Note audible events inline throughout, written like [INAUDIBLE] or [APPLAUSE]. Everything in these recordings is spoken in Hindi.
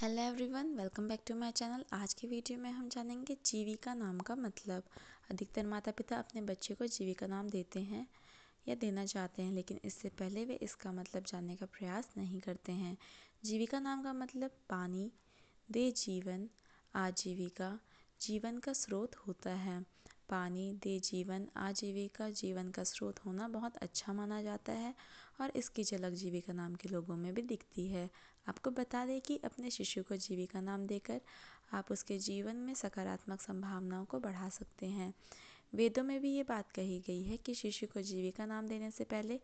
hello everyone welcome back to my channel आज के वीडियो में हम जानेंगे जीविका नाम का मतलब अधिकतर माता पिता अपने बच्चे को जीविका नाम देते हैं या देना चाहते हैं लेकिन इससे पहले वे इसका मतलब जानने का प्रयास नहीं करते हैं जीविका नाम का मतलब पानी दे जीवन आजीविका जीवन का स्रोत होता है पानी दे जीवन आजीविका जीवन का स्रोत होना बहुत अच्छा माना जाता है और इसकी झलक जीविका नाम के लोगों में भी दिखती है आपको बता दें कि अपने शिशु को जीविका नाम देकर आप उसके जीवन में सकारात्मक संभावनाओं को बढ़ा सकते हैं वेदों में भी ये बात कही गई है कि शिशु को जीविका नाम देने से पहले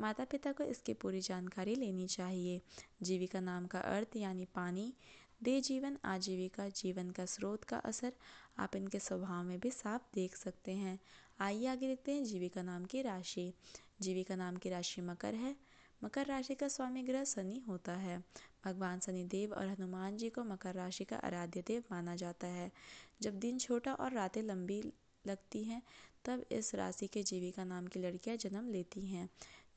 माता पिता को इसकी पूरी जानकारी लेनी चाहिए जीविका नाम का अर्थ यानी पानी देह जीवन आजीविका जीवन का स्रोत का असर आप इनके स्वभाव में भी साफ देख सकते हैं आइए आगे देखते हैं जीविका नाम की राशि जीविका नाम की राशि मकर है मकर राशि का स्वामी ग्रह शनि होता है भगवान शनि देव और हनुमान जी को मकर राशि का आराध्य देव माना जाता है जब दिन छोटा और रातें लंबी लगती हैं तब इस राशि के जीविका नाम की लड़कियां जन्म लेती हैं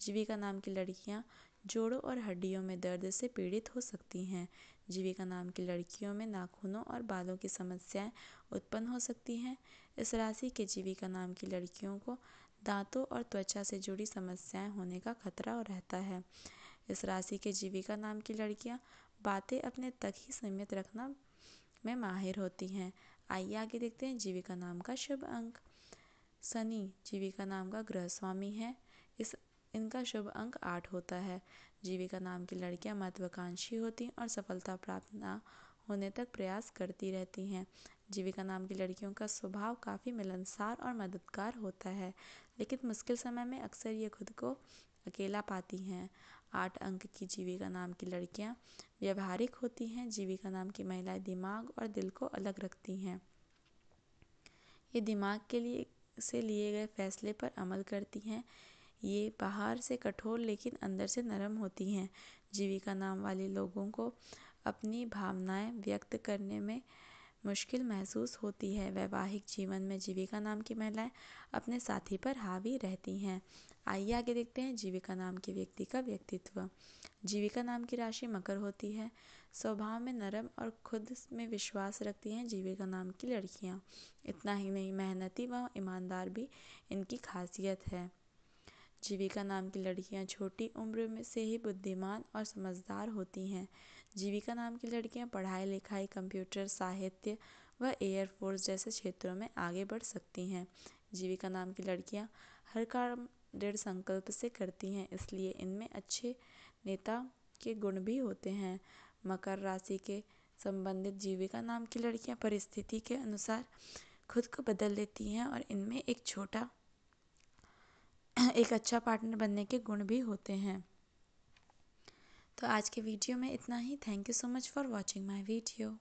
जीविका नाम की लड़कियां जोड़ों और हड्डियों में दर्द से पीड़ित हो सकती हैं जीविका नाम की लड़कियों में नाखूनों और बालों की समस्याएं उत्पन्न हो सकती हैं इस राशि के जीविका नाम की लड़कियों को दाँतों और त्वचा से जुड़ी समस्याएं होने का खतरा रहता है इस राशि के जीविका नाम की लड़कियाँ बातें अपने तक ही सीमित रखना में माहिर होती हैं आइए आगे देखते हैं जीविका नाम का शुभ अंक शनि जीविका नाम का ग्रह स्वामी है इस इनका शुभ अंक आठ होता है जीविका नाम की लड़कियां महत्वाकांक्षी होती हैं और सफलता प्राप्त न होने तक प्रयास करती रहती हैं जीविका नाम की लड़कियों का स्वभाव काफ़ी मिलनसार और मददगार होता है लेकिन मुश्किल समय में अक्सर ये खुद को अकेला पाती हैं आठ अंक की जीविका नाम की लड़कियाँ व्यवहारिक होती हैं जीविका नाम की महिलाएं दिमाग और दिल को अलग रखती हैं ये दिमाग के लिए से लिए गए फैसले पर अमल करती हैं ये बाहर से कठोर लेकिन अंदर से नरम होती हैं जीविका नाम वाले लोगों को अपनी भावनाएँ व्यक्त करने में मुश्किल महसूस होती है वैवाहिक जीवन में जीविका नाम की महिलाएँ अपने साथी पर हावी रहती हैं आइए आगे देखते हैं जीविका नाम के व्यक्ति का व्यक्तित्व जीविका नाम की राशि मकर होती है स्वभाव में नरम और खुद में विश्वास रखती हैं जीविका नाम की लड़कियाँ इतना ही नहीं मेहनती व ईमानदार भी इनकी खासियत है जीविका नाम की लड़कियाँ छोटी उम्र में से ही बुद्धिमान और समझदार होती हैं जीविका नाम की लड़कियाँ पढ़ाई लिखाई कंप्यूटर साहित्य व एयरफोर्स जैसे क्षेत्रों में आगे बढ़ सकती हैं जीविका नाम की लड़कियाँ हर काम दृढ़ संकल्प से करती हैं इसलिए इनमें अच्छे नेता के गुण भी होते हैं मकर राशि के संबंधित जीविका नाम की लड़कियाँ परिस्थिति के अनुसार खुद को बदल लेती हैं और इनमें एक छोटा [CLEARS THROAT] एक अच्छा पार्टनर बनने के गुण भी होते हैं तो आज के वीडियो में इतना ही thank you so much for watching my video